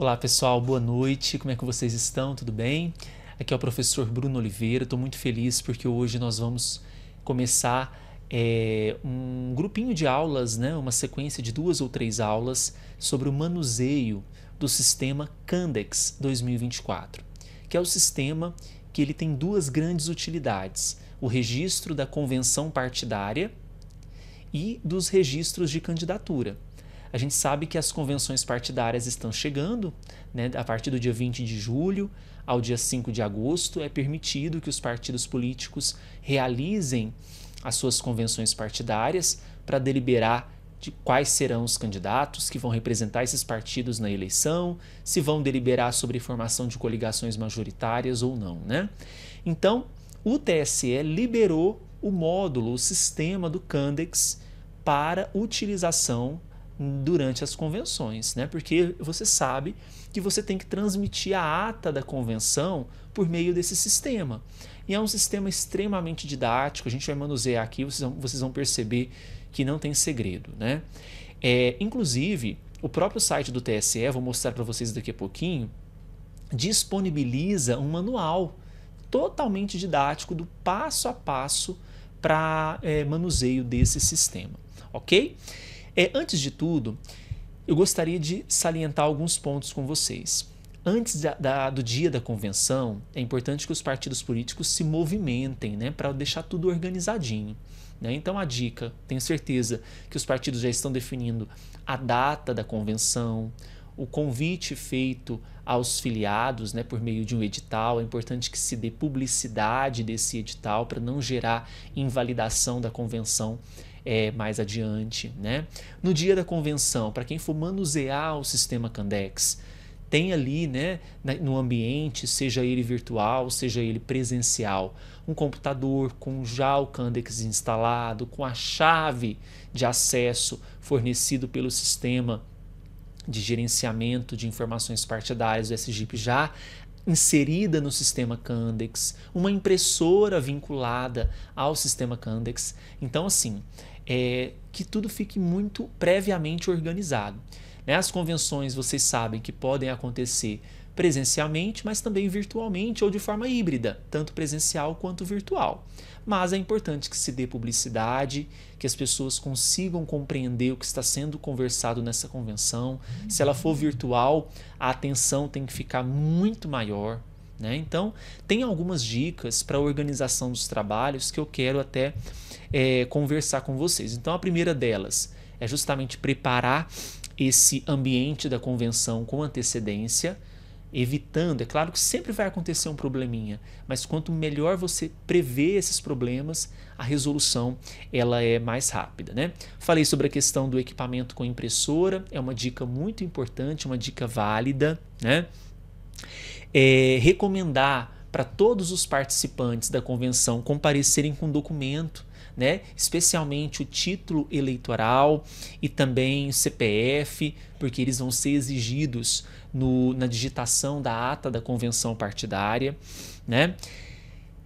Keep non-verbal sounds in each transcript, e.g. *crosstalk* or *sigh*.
Olá pessoal, boa noite, como é que vocês estão? Tudo bem? Aqui é o professor Bruno Oliveira, estou muito feliz porque hoje nós vamos começar é, um grupinho de aulas, né, uma sequência de duas ou três aulas sobre o manuseio do sistema Candex 2024, que é o sistema que ele tem duas grandes utilidades: o registro da convenção partidária e dos registros de candidatura. A gente sabe que as convenções partidárias estão chegando, né? a partir do dia 20 de julho ao dia 5 de agosto, é permitido que os partidos políticos realizem as suas convenções partidárias para deliberar de quais serão os candidatos que vão representar esses partidos na eleição, se vão deliberar sobre formação de coligações majoritárias ou não, né? Então, o TSE liberou o módulo, o sistema do Candex para utilização durante as convenções, né? Porque você sabe que você tem que transmitir a ata da convenção por meio desse sistema. E é um sistema extremamente didático, a gente vai manusear aqui, vocês vão, vocês vão perceber que não tem segredo, né? É, inclusive, o próprio site do TSE, vou mostrar para vocês daqui a pouquinho, disponibiliza um manual totalmente didático do passo a passo para é, manuseio desse sistema, ok? É, antes de tudo, eu gostaria de salientar alguns pontos com vocês. Antes da, da, do dia da convenção, é importante que os partidos políticos se movimentem né, para deixar tudo organizadinho. Né? Então, a dica: tenho certeza que os partidos já estão definindo a data da convenção, o convite feito aos filiados né, por meio de um edital. É importante que se dê publicidade desse edital para não gerar invalidação da convenção é, mais adiante. Né? No dia da convenção, para quem for manusear o sistema Candex, tem ali né, no ambiente, seja ele virtual, seja ele presencial, um computador com já o Candex instalado, com a chave de acesso fornecido pelo sistema de gerenciamento de informações partidárias do SGIP já inserida no sistema Candex, uma impressora vinculada ao sistema Candex. Então, assim, é, que tudo fique muito previamente organizado. Né? As convenções, vocês sabem que podem acontecer presencialmente, mas também virtualmente ou de forma híbrida, tanto presencial quanto virtual. Mas é importante que se dê publicidade, que as pessoas consigam compreender o que está sendo conversado nessa convenção. Se ela for virtual, a atenção tem que ficar muito maior, né? Então, tem algumas dicas para a organização dos trabalhos que eu quero até é, conversar com vocês. Então, a primeira delas é justamente preparar esse ambiente da convenção com antecedência evitando. É claro que sempre vai acontecer um probleminha, mas quanto melhor você prevê esses problemas, a resolução ela é mais rápida, né? Falei sobre a questão do equipamento com impressora, é uma dica muito importante, uma dica válida, né? É, recomendar para todos os participantes da convenção comparecerem com documento né? especialmente o título eleitoral e também o CPF, porque eles vão ser exigidos no, na digitação da ata da convenção partidária. Né?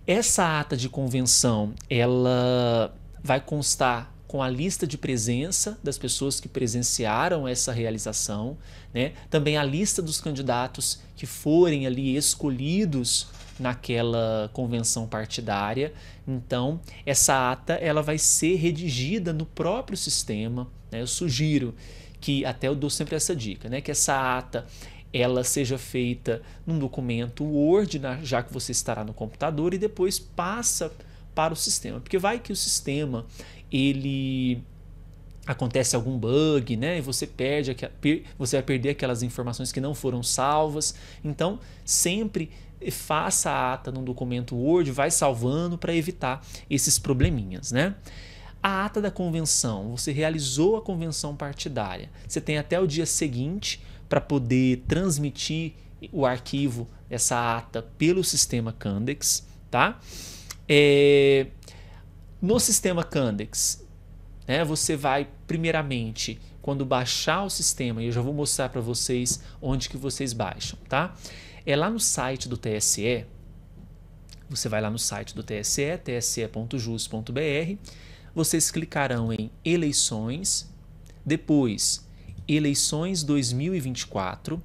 Essa ata de convenção ela vai constar com a lista de presença das pessoas que presenciaram essa realização, né? também a lista dos candidatos que forem ali escolhidos naquela convenção partidária. Então, essa ata ela vai ser redigida no próprio sistema. Né? Eu sugiro que até eu dou sempre essa dica, né? Que essa ata ela seja feita num documento Word, já que você estará no computador e depois passa para o sistema, porque vai que o sistema ele acontece algum bug, né? E você perde, você vai perder aquelas informações que não foram salvas. Então, sempre faça a ata num documento Word, vai salvando para evitar esses probleminhas, né? A ata da convenção, você realizou a convenção partidária. Você tem até o dia seguinte para poder transmitir o arquivo, essa ata, pelo sistema Candex, tá? É... No sistema Candex, né, você vai primeiramente quando baixar o sistema, e eu já vou mostrar para vocês onde que vocês baixam, tá? É lá no site do TSE. Você vai lá no site do TSE, tse.jus.br. Vocês clicarão em eleições, depois eleições 2024.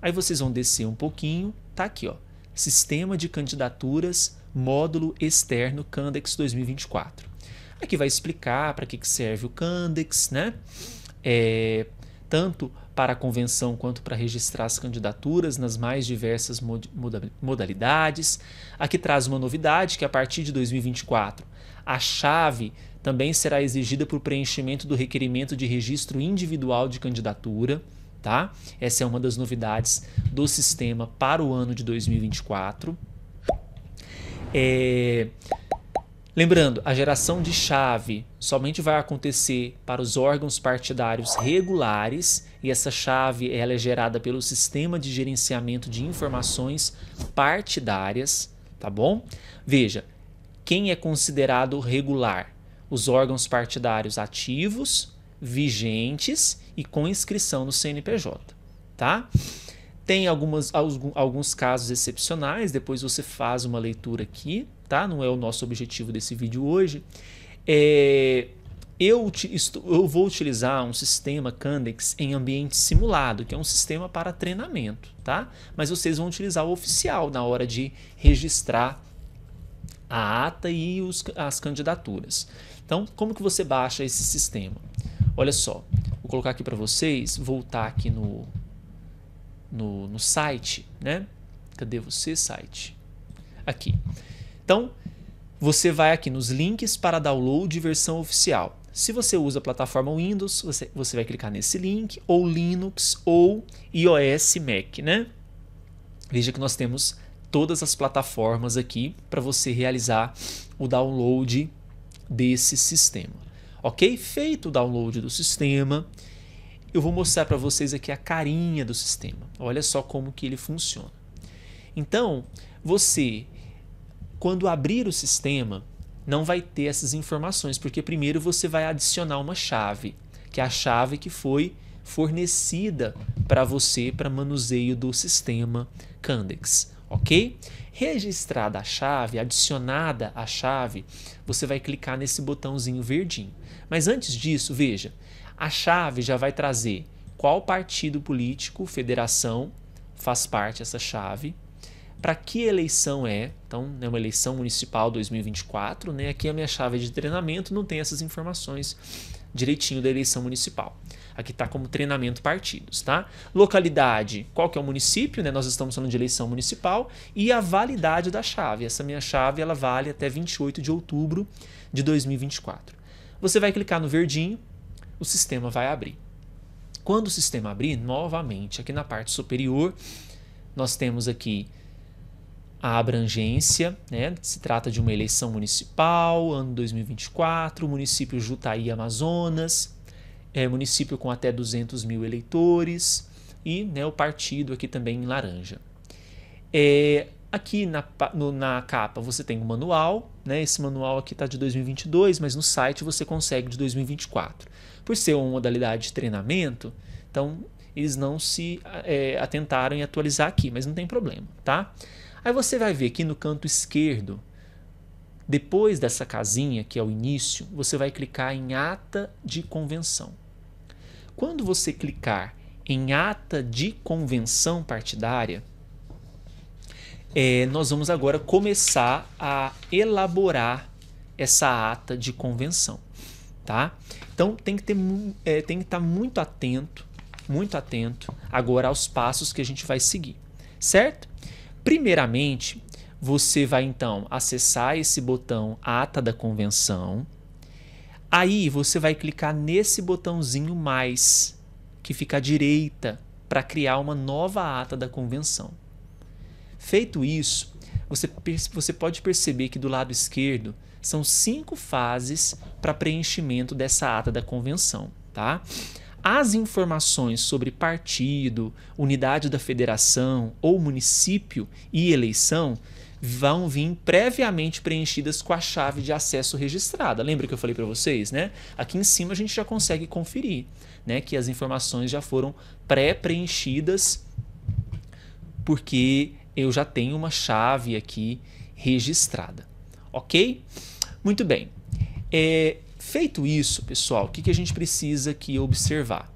Aí vocês vão descer um pouquinho, tá aqui, ó. Sistema de candidaturas, módulo externo Candex 2024. Aqui vai explicar para que, que serve o Candex, né? É, tanto para a convenção quanto para registrar as candidaturas nas mais diversas mod modalidades. Aqui traz uma novidade que a partir de 2024 a chave também será exigida para o preenchimento do requerimento de registro individual de candidatura. Tá? Essa é uma das novidades do sistema para o ano de 2024. É, Lembrando, a geração de chave somente vai acontecer para os órgãos partidários regulares e essa chave ela é gerada pelo sistema de gerenciamento de informações partidárias, tá bom? Veja, quem é considerado regular? Os órgãos partidários ativos, vigentes e com inscrição no CNPJ, tá? Tem algumas, alguns casos excepcionais, depois você faz uma leitura aqui, tá? Não é o nosso objetivo desse vídeo hoje. É, eu, eu, vou utilizar um sistema Candex em ambiente simulado, que é um sistema para treinamento, tá? Mas vocês vão utilizar o oficial na hora de registrar a ata e os, as candidaturas. Então, como que você baixa esse sistema? Olha só, vou colocar aqui para vocês, voltar aqui no, no, no site, né? Cadê você, site? Aqui. Então, você vai aqui nos links para download de versão oficial. Se você usa a plataforma Windows, você, você vai clicar nesse link, ou Linux, ou iOS Mac, né? Veja que nós temos todas as plataformas aqui para você realizar o download desse sistema. Ok? Feito o download do sistema, eu vou mostrar para vocês aqui a carinha do sistema. Olha só como que ele funciona. Então, você quando abrir o sistema, não vai ter essas informações, porque primeiro você vai adicionar uma chave, que é a chave que foi fornecida para você para manuseio do sistema Candex, ok? Registrada a chave, adicionada a chave, você vai clicar nesse botãozinho verdinho. Mas antes disso, veja, a chave já vai trazer qual partido político, federação, faz parte essa chave, para que eleição é. Então, é né, uma eleição municipal 2024, né? Aqui é a minha chave de treinamento não tem essas informações direitinho da eleição municipal. Aqui está como treinamento partidos, tá? Localidade, qual que é o município, né? Nós estamos falando de eleição municipal e a validade da chave. Essa minha chave, ela vale até 28 de outubro de 2024. Você vai clicar no verdinho, o sistema vai abrir. Quando o sistema abrir, novamente, aqui na parte superior, nós temos aqui a abrangência, né? Se trata de uma eleição municipal, ano 2024, município Jutaí, Amazonas, é, município com até 200 mil eleitores e né, o partido aqui também em laranja. É, aqui na, no, na capa você tem o um manual, né? Esse manual aqui está de 2022, mas no site você consegue de 2024. Por ser uma modalidade de treinamento, então eles não se é, atentaram em atualizar aqui, mas não tem problema, tá? Aí você vai ver aqui no canto esquerdo, depois dessa casinha que é o início, você vai clicar em ata de convenção. Quando você clicar em ata de convenção partidária, é, nós vamos agora começar a elaborar essa ata de convenção, tá? Então tem que ter, é, tem que estar muito atento, muito atento agora aos passos que a gente vai seguir, certo? Primeiramente, você vai então acessar esse botão Ata da Convenção. Aí você vai clicar nesse botãozinho mais, que fica à direita, para criar uma nova ata da convenção. Feito isso, você, você pode perceber que do lado esquerdo são cinco fases para preenchimento dessa ata da convenção, tá? as informações sobre partido, unidade da federação ou município e eleição vão vir previamente preenchidas com a chave de acesso registrada. Lembra que eu falei para vocês, né? Aqui em cima a gente já consegue conferir, né, que as informações já foram pré-preenchidas porque eu já tenho uma chave aqui registrada, ok? Muito bem. É, Feito isso, pessoal, o que, que a gente precisa aqui observar?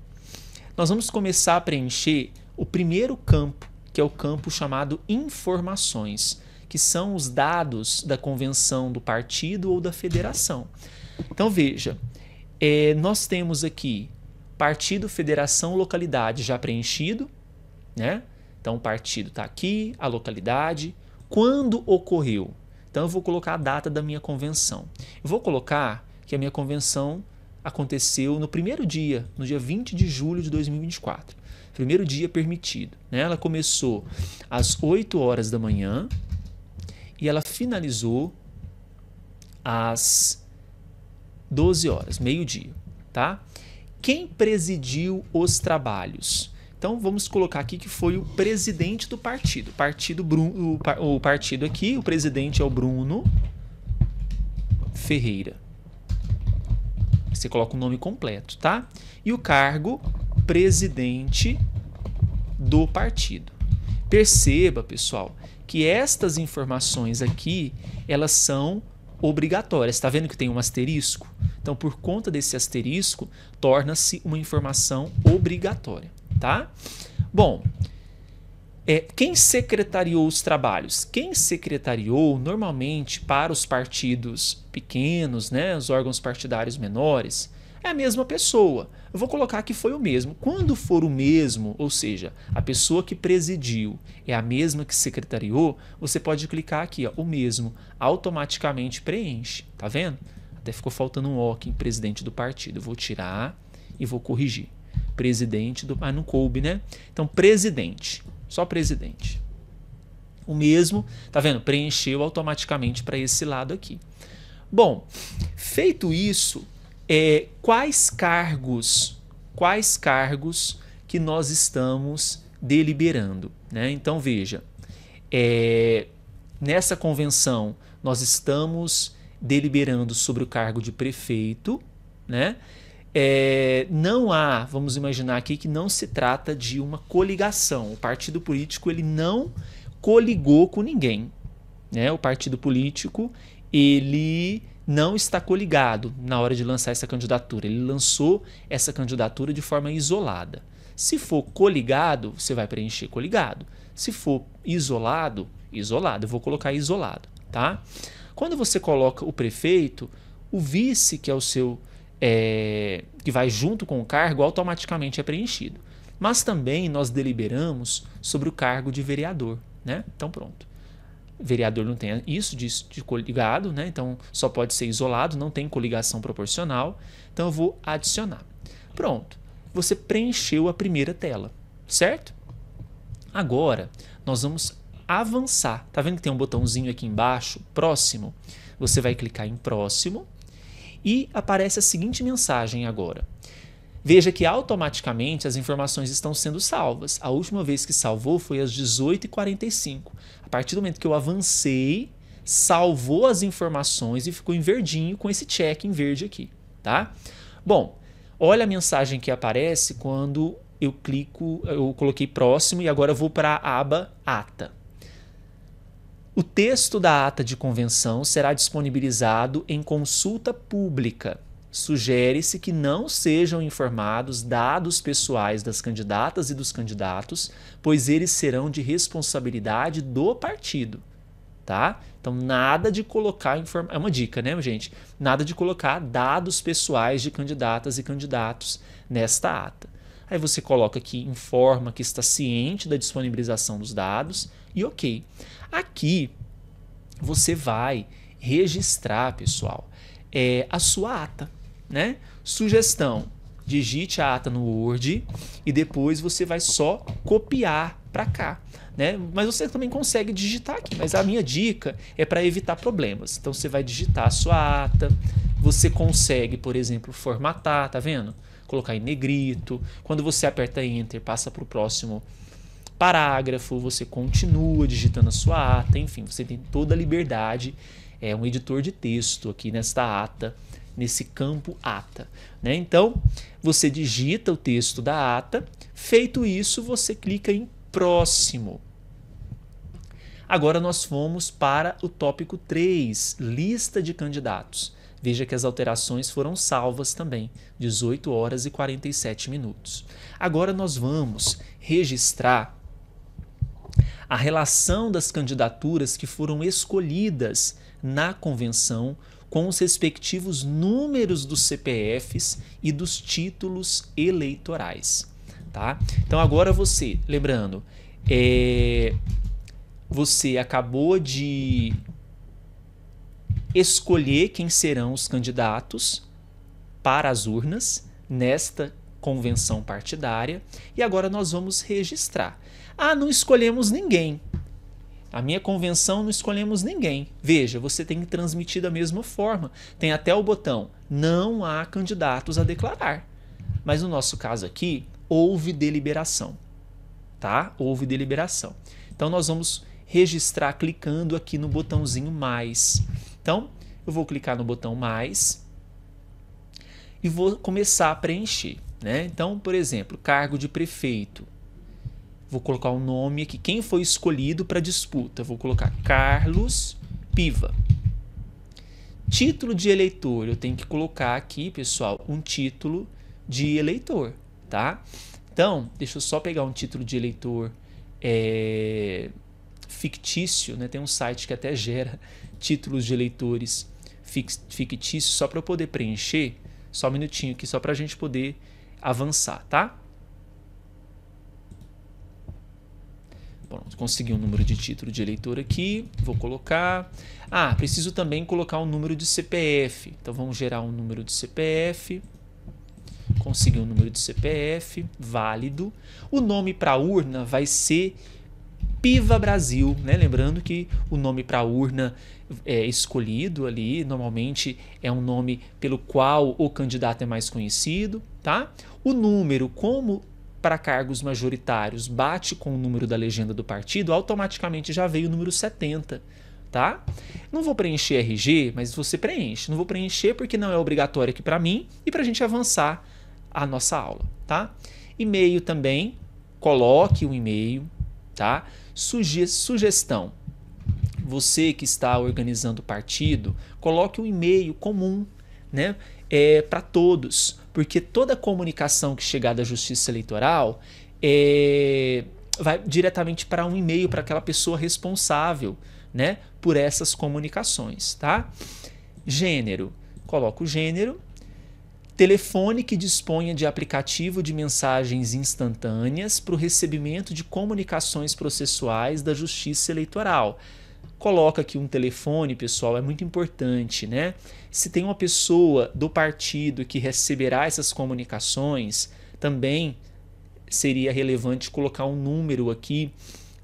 Nós vamos começar a preencher o primeiro campo, que é o campo chamado informações, que são os dados da convenção do partido ou da federação. Então veja, é, nós temos aqui partido, federação, localidade já preenchido, né? Então o partido está aqui, a localidade, quando ocorreu. Então eu vou colocar a data da minha convenção. Eu vou colocar que a minha convenção aconteceu no primeiro dia, no dia 20 de julho de 2024. Primeiro dia permitido. Né? Ela começou às 8 horas da manhã e ela finalizou às 12 horas, meio-dia. Tá? Quem presidiu os trabalhos? Então vamos colocar aqui que foi o presidente do partido. Partido Bruno, o partido aqui, o presidente é o Bruno Ferreira. Você coloca o nome completo, tá? E o cargo presidente do partido. Perceba, pessoal, que estas informações aqui, elas são obrigatórias. Está vendo que tem um asterisco? Então, por conta desse asterisco, torna-se uma informação obrigatória, tá? Bom, é, quem secretariou os trabalhos? Quem secretariou normalmente para os partidos pequenos, né, os órgãos partidários menores, é a mesma pessoa. Eu vou colocar que foi o mesmo. Quando for o mesmo, ou seja, a pessoa que presidiu é a mesma que secretariou, você pode clicar aqui, ó, o mesmo, automaticamente preenche, tá vendo? Até ficou faltando um O aqui em presidente do partido. Eu vou tirar e vou corrigir. Presidente do. Ah, não coube, né? Então, presidente só presidente. O mesmo, tá vendo? Preencheu automaticamente para esse lado aqui. Bom, feito isso, é, quais cargos, quais cargos que nós estamos deliberando, né? Então veja, é, nessa convenção nós estamos deliberando sobre o cargo de prefeito, né? É, não há, vamos imaginar aqui que não se trata de uma coligação. O partido político ele não coligou com ninguém. Né? O partido político ele não está coligado na hora de lançar essa candidatura. Ele lançou essa candidatura de forma isolada. Se for coligado, você vai preencher coligado. Se for isolado, isolado, eu vou colocar isolado, tá? Quando você coloca o prefeito, o vice, que é o seu é, que vai junto com o cargo automaticamente é preenchido. Mas também nós deliberamos sobre o cargo de vereador, né? Então pronto. Vereador não tem isso de, de coligado, né? Então só pode ser isolado, não tem coligação proporcional. Então eu vou adicionar. Pronto. Você preencheu a primeira tela, certo? Agora nós vamos avançar. Tá vendo que tem um botãozinho aqui embaixo, próximo? Você vai clicar em próximo e aparece a seguinte mensagem agora. Veja que automaticamente as informações estão sendo salvas. A última vez que salvou foi às 18h45. A partir do momento que eu avancei, salvou as informações e ficou em verdinho com esse check em verde aqui, tá? Bom, olha a mensagem que aparece quando eu clico, eu coloquei próximo e agora vou para a aba ata. O texto da ata de convenção será disponibilizado em consulta pública. Sugere-se que não sejam informados dados pessoais das candidatas e dos candidatos, pois eles serão de responsabilidade do partido. Tá? Então, nada de colocar. Inform... É uma dica, né, gente? Nada de colocar dados pessoais de candidatas e candidatos nesta ata. Aí você coloca aqui, informa que está ciente da disponibilização dos dados e ok. Aqui você vai registrar, pessoal, é, a sua ata, né? Sugestão: digite a ata no Word e depois você vai só copiar para cá. Né? Mas você também consegue digitar aqui. Mas a minha dica é para evitar problemas. Então você vai digitar a sua ata, você consegue, por exemplo, formatar, tá vendo? colocar em negrito. Quando você aperta Enter, passa para o próximo parágrafo, você continua digitando a sua ata, enfim, você tem toda a liberdade. É um editor de texto aqui nesta ata, nesse campo ata. Né? Então, você digita o texto da ata, feito isso, você clica em próximo. Agora nós fomos para o tópico 3, lista de candidatos. Veja que as alterações foram salvas também, 18 horas e 47 minutos. Agora nós vamos registrar a relação das candidaturas que foram escolhidas na convenção com os respectivos números dos CPFs e dos títulos eleitorais. Tá? Então agora você, lembrando, é, você acabou de escolher quem serão os candidatos para as urnas nesta convenção partidária e agora nós vamos registrar. Ah, não escolhemos ninguém. A minha convenção não escolhemos ninguém. Veja, você tem que transmitir da mesma forma. Tem até o botão não há candidatos a declarar. Mas no nosso caso aqui, houve deliberação. Tá? Houve deliberação. Então nós vamos registrar clicando aqui no botãozinho mais. Então, eu vou clicar no botão mais e vou começar a preencher. Né? Então, por exemplo, cargo de prefeito. Vou colocar o um nome aqui, quem foi escolhido para disputa. Vou colocar Carlos Piva. Título de eleitor, eu tenho que colocar aqui, pessoal, um título de eleitor, tá? Então, deixa eu só pegar um título de eleitor é, fictício, né? tem um site que até gera *laughs* títulos de eleitores fictícios só para eu poder preencher. Só um minutinho aqui, só para a gente poder avançar, tá? Pronto, consegui um número de título de eleitor aqui, vou colocar. Ah, preciso também colocar um número de CPF. Então vamos gerar um número de CPF. Consegui um número de CPF válido. O nome para urna vai ser Piva Brasil, né? Lembrando que o nome para urna é escolhido ali, normalmente é um nome pelo qual o candidato é mais conhecido, tá? O número, como para cargos majoritários bate com o número da legenda do partido, automaticamente já veio o número 70, tá? Não vou preencher RG, mas você preenche. Não vou preencher porque não é obrigatório aqui para mim e para a gente avançar a nossa aula, tá? E-mail também, coloque o um e-mail, tá? Suge sugestão. Você que está organizando o partido, coloque um e-mail comum, né? É, para todos, porque toda comunicação que chegar da Justiça Eleitoral é, vai diretamente para um e-mail para aquela pessoa responsável, né, por essas comunicações, tá? Gênero, coloca o gênero Telefone que disponha de aplicativo de mensagens instantâneas para o recebimento de comunicações processuais da Justiça Eleitoral. Coloca aqui um telefone, pessoal, é muito importante, né? Se tem uma pessoa do partido que receberá essas comunicações, também seria relevante colocar um número aqui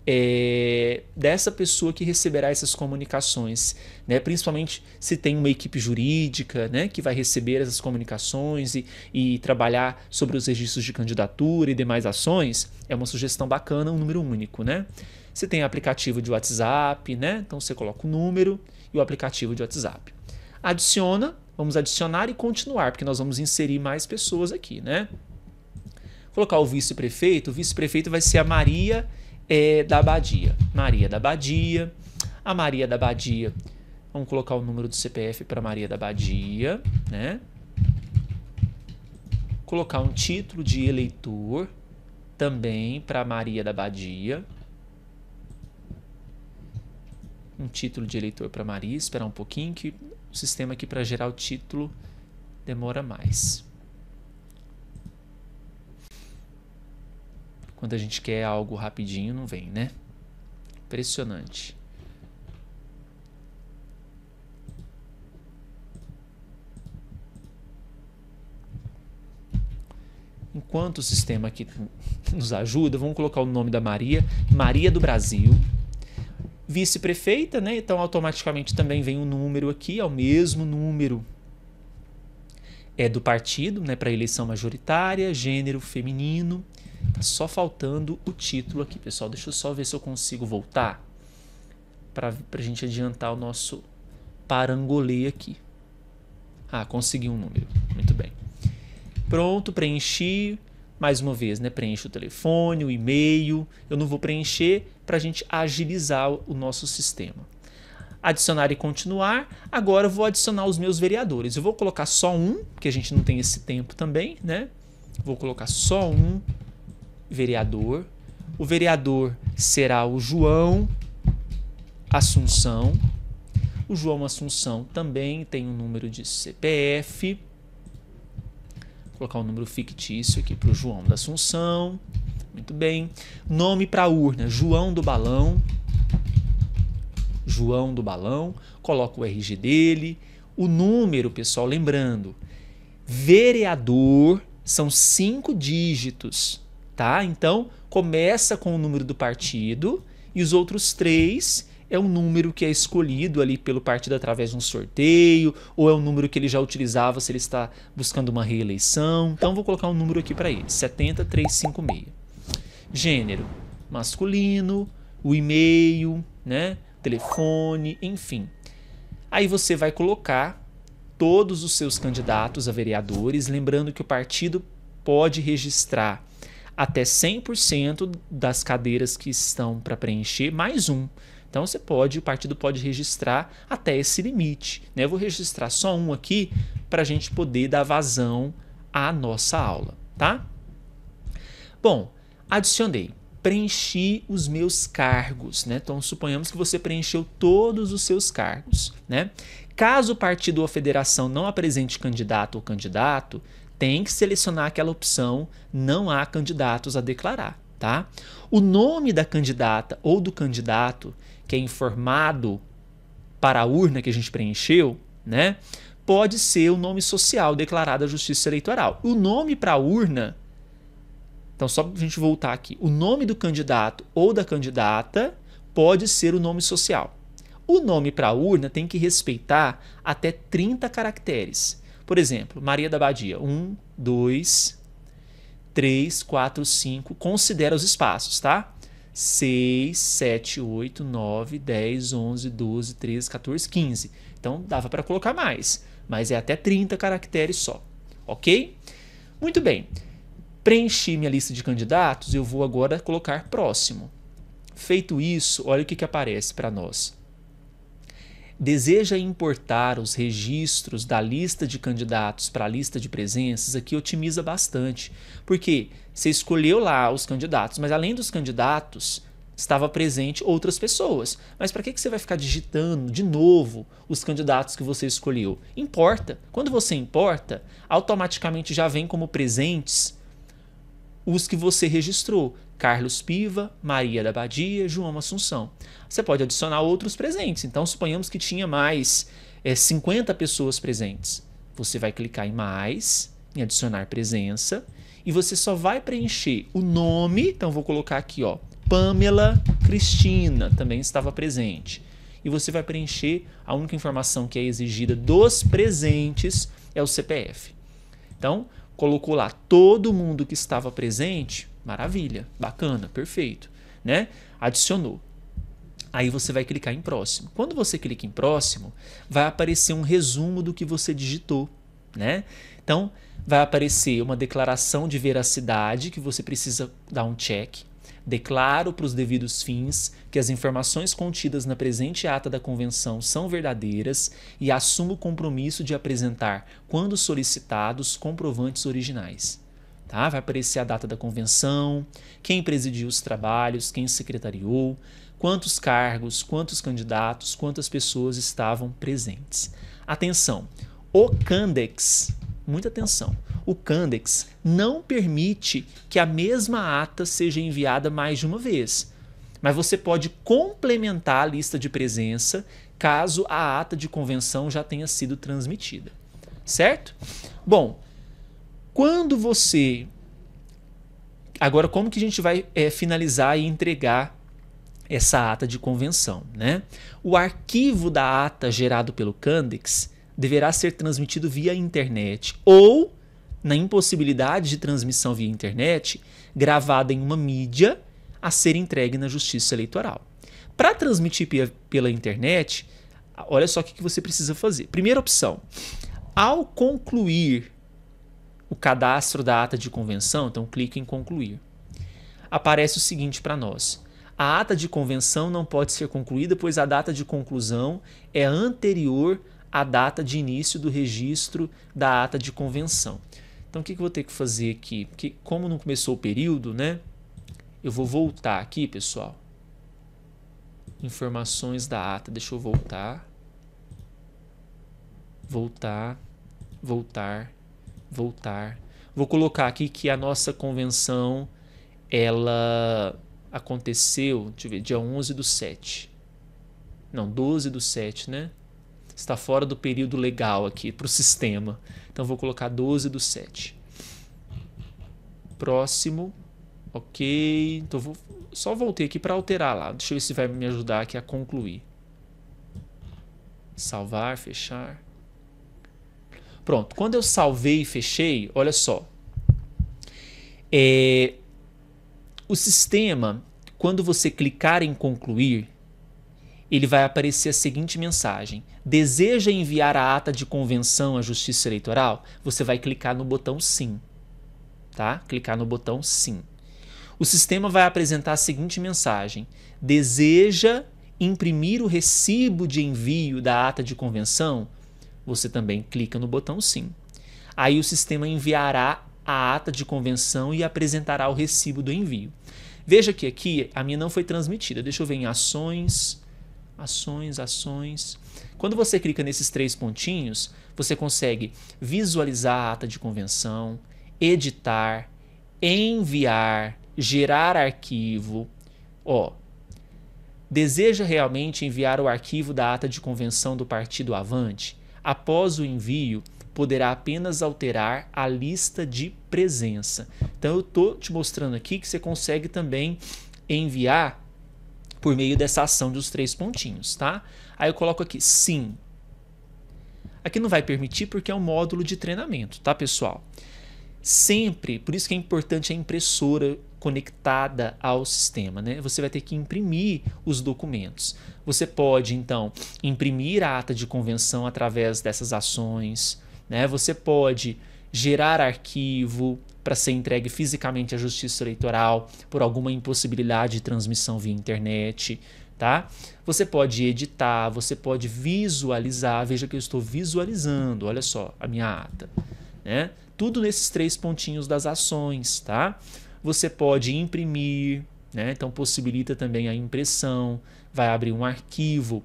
é, dessa pessoa que receberá essas comunicações, né? Principalmente se tem uma equipe jurídica, né? Que vai receber essas comunicações e, e trabalhar sobre os registros de candidatura e demais ações, é uma sugestão bacana, um número único, né? Você tem aplicativo de WhatsApp, né? Então você coloca o número e o aplicativo de WhatsApp. Adiciona, vamos adicionar e continuar, porque nós vamos inserir mais pessoas aqui, né? Colocar o vice-prefeito, o vice-prefeito vai ser a Maria é, da Abadia. Maria da Abadia. A Maria da Abadia. Vamos colocar o número do CPF para Maria da Abadia, né? Colocar um título de eleitor também para Maria da Abadia. Um título de eleitor para Maria. Esperar um pouquinho que o sistema aqui para gerar o título demora mais. Quando a gente quer algo rapidinho, não vem, né? Impressionante. Enquanto o sistema aqui *laughs* nos ajuda, vamos colocar o nome da Maria, Maria do Brasil, vice-prefeita, né? Então automaticamente também vem o um número aqui, é o mesmo número é do partido, né, para eleição majoritária, gênero feminino. Tá só faltando o título aqui, pessoal. Deixa eu só ver se eu consigo voltar para a gente adiantar o nosso parangolê aqui. Ah, consegui um número. Muito bem. Pronto, preenchi. Mais uma vez, né? Preencho o telefone, o e-mail. Eu não vou preencher para a gente agilizar o nosso sistema. Adicionar e continuar. Agora eu vou adicionar os meus vereadores. Eu vou colocar só um, que a gente não tem esse tempo também, né? Vou colocar só um vereador. O vereador será o João Assunção. O João Assunção também tem um número de CPF. Vou colocar um número fictício aqui para o João da Assunção. Muito bem. Nome para a urna: João do Balão. João do Balão. Coloca o RG dele. O número, pessoal, lembrando: vereador são cinco dígitos tá? Então, começa com o número do partido e os outros três é um número que é escolhido ali pelo partido através de um sorteio, ou é um número que ele já utilizava se ele está buscando uma reeleição. Então vou colocar um número aqui para ele, 70356. Gênero, masculino, o e-mail, né, telefone, enfim. Aí você vai colocar todos os seus candidatos a vereadores, lembrando que o partido pode registrar até 100% das cadeiras que estão para preencher, mais um. Então você pode, o partido pode registrar até esse limite. Né? Eu vou registrar só um aqui para a gente poder dar vazão à nossa aula, tá? Bom, adicionei, preenchi os meus cargos, né? Então suponhamos que você preencheu todos os seus cargos, né? Caso o partido ou federação não apresente candidato ou candidato, tem que selecionar aquela opção, não há candidatos a declarar, tá? O nome da candidata ou do candidato que é informado para a urna que a gente preencheu, né? Pode ser o nome social declarado à Justiça Eleitoral. O nome para a urna então, só para a gente voltar aqui, o nome do candidato ou da candidata pode ser o nome social. O nome para a urna tem que respeitar até 30 caracteres. Por exemplo, Maria da Badia. Um, dois, três, quatro, cinco. Considera os espaços, tá? 6, 7, 8, 9, 10, 11, 12, 13, 14, 15. Então dava para colocar mais, mas é até 30 caracteres só, ok? Muito bem, preenchi minha lista de candidatos, eu vou agora colocar próximo. Feito isso, olha o que, que aparece para nós deseja importar os registros da lista de candidatos para a lista de presenças, aqui otimiza bastante. Porque você escolheu lá os candidatos, mas além dos candidatos, estava presente outras pessoas. Mas para que, que você vai ficar digitando de novo os candidatos que você escolheu? Importa. Quando você importa, automaticamente já vem como presentes os que você registrou. Carlos Piva, Maria da Badia, João Assunção. Você pode adicionar outros presentes. Então, suponhamos que tinha mais é, eh, 50 pessoas presentes. Você vai clicar em mais, em adicionar presença, e você só vai preencher o nome. Então, vou colocar aqui, ó, Pamela Cristina também estava presente. E você vai preencher a única informação que é exigida dos presentes é o CPF. Então, colocou lá todo mundo que estava presente, Maravilha, bacana, perfeito, né? Adicionou. Aí você vai clicar em próximo. Quando você clica em próximo, vai aparecer um resumo do que você digitou, né? Então, vai aparecer uma declaração de veracidade que você precisa dar um check. Declaro para os devidos fins que as informações contidas na presente ata da convenção são verdadeiras e assumo o compromisso de apresentar, quando solicitados, comprovantes originais. Tá? Vai aparecer a data da convenção, quem presidiu os trabalhos, quem secretariou, quantos cargos, quantos candidatos, quantas pessoas estavam presentes. Atenção, o Candex, muita atenção, o Candex não permite que a mesma ata seja enviada mais de uma vez, mas você pode complementar a lista de presença caso a ata de convenção já tenha sido transmitida, certo? Bom, quando você. Agora, como que a gente vai é, finalizar e entregar essa ata de convenção? Né? O arquivo da ata gerado pelo Candex deverá ser transmitido via internet ou, na impossibilidade de transmissão via internet, gravada em uma mídia a ser entregue na Justiça Eleitoral. Para transmitir pela internet, olha só o que você precisa fazer. Primeira opção: ao concluir o cadastro da ata de convenção, então clique em concluir. Aparece o seguinte para nós: a ata de convenção não pode ser concluída, pois a data de conclusão é anterior à data de início do registro da ata de convenção. Então, o que, eu vou ter que fazer aqui? Porque, como não começou o período, né? Eu vou voltar aqui, pessoal. Informações da ata. Deixa eu voltar. Voltar. Voltar voltar. Vou colocar aqui que a nossa convenção ela aconteceu, deixa eu ver, dia 11 do 7. Não, 12 do 7, né? Está fora do período legal aqui para o sistema. Então vou colocar 12 do 7. Próximo. Ok. Então vou, só voltei aqui para alterar lá. Deixa eu ver se vai me ajudar aqui a concluir. Salvar, fechar. Pronto, quando eu salvei e fechei, olha só. É, o sistema, quando você clicar em concluir, ele vai aparecer a seguinte mensagem: Deseja enviar a ata de convenção à Justiça Eleitoral? Você vai clicar no botão sim. Tá? Clicar no botão sim. O sistema vai apresentar a seguinte mensagem: Deseja imprimir o recibo de envio da ata de convenção? você também clica no botão Sim. Aí o sistema enviará a ata de convenção e apresentará o recibo do envio. Veja que aqui a minha não foi transmitida. Deixa eu ver em ações, ações, ações. Quando você clica nesses três pontinhos, você consegue visualizar a ata de convenção, editar, enviar, gerar arquivo. Ó, deseja realmente enviar o arquivo da ata de convenção do partido Avante? após o envio, poderá apenas alterar a lista de presença. Então eu estou te mostrando aqui que você consegue também enviar por meio dessa ação dos três pontinhos, tá? Aí eu coloco aqui sim. Aqui não vai permitir porque é um módulo de treinamento, tá, pessoal? Sempre, por isso que é importante a impressora conectada ao sistema. Né? Você vai ter que imprimir os documentos. Você pode, então, imprimir a ata de convenção através dessas ações. Né? Você pode gerar arquivo para ser entregue fisicamente à Justiça Eleitoral por alguma impossibilidade de transmissão via internet. Tá? Você pode editar, você pode visualizar. Veja que eu estou visualizando, olha só, a minha ata. Né? Tudo nesses três pontinhos das ações, tá? Você pode imprimir, né? então possibilita também a impressão, vai abrir um arquivo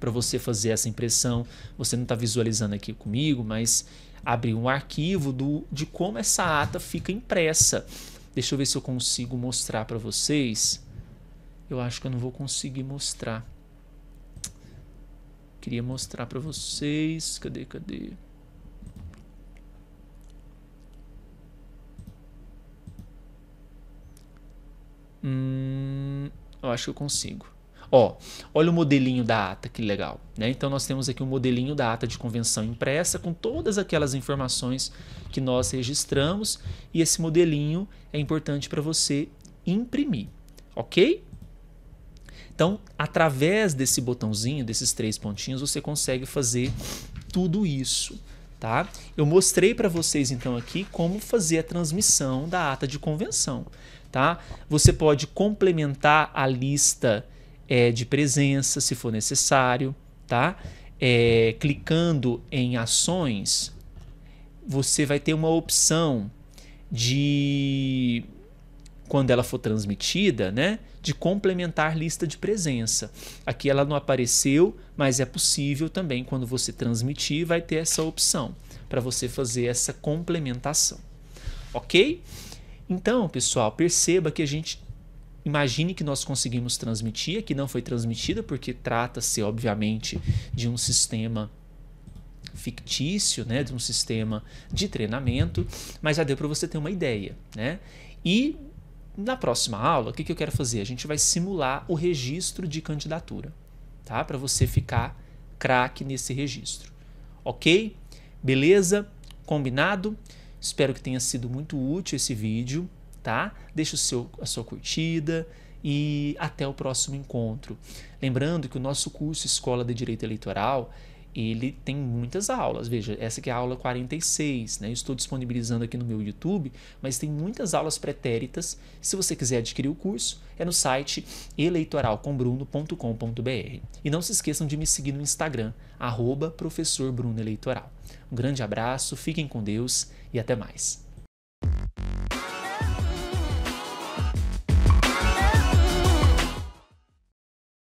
para você fazer essa impressão. Você não está visualizando aqui comigo, mas abrir um arquivo do, de como essa ata fica impressa. Deixa eu ver se eu consigo mostrar para vocês. Eu acho que eu não vou conseguir mostrar. Queria mostrar para vocês. Cadê, cadê? Hum, eu acho que eu consigo. Ó, olha o modelinho da ata, que legal. Né? Então nós temos aqui o um modelinho da ata de convenção impressa com todas aquelas informações que nós registramos e esse modelinho é importante para você imprimir, ok? Então, através desse botãozinho, desses três pontinhos, você consegue fazer tudo isso, tá? Eu mostrei para vocês então aqui como fazer a transmissão da ata de convenção tá? Você pode complementar a lista é, de presença, se for necessário, tá? É, clicando em ações, você vai ter uma opção de quando ela for transmitida, né, de complementar lista de presença. Aqui ela não apareceu, mas é possível também quando você transmitir, vai ter essa opção para você fazer essa complementação. OK? Então, pessoal, perceba que a gente imagine que nós conseguimos transmitir, que não foi transmitida, porque trata-se, obviamente, de um sistema fictício, né, de um sistema de treinamento, mas já deu para você ter uma ideia, né? E na próxima aula, o que, que eu quero fazer? A gente vai simular o registro de candidatura, tá? Para você ficar craque nesse registro, ok? Beleza? Combinado? Espero que tenha sido muito útil esse vídeo, tá? Deixe o seu, a sua curtida e até o próximo encontro. Lembrando que o nosso curso Escola de Direito Eleitoral ele tem muitas aulas. Veja, essa aqui é a aula 46, né? Eu estou disponibilizando aqui no meu YouTube, mas tem muitas aulas pretéritas. Se você quiser adquirir o curso, é no site eleitoralcombruno.com.br. E não se esqueçam de me seguir no Instagram, arroba professor Bruno Eleitoral. Um grande abraço, fiquem com Deus e até mais.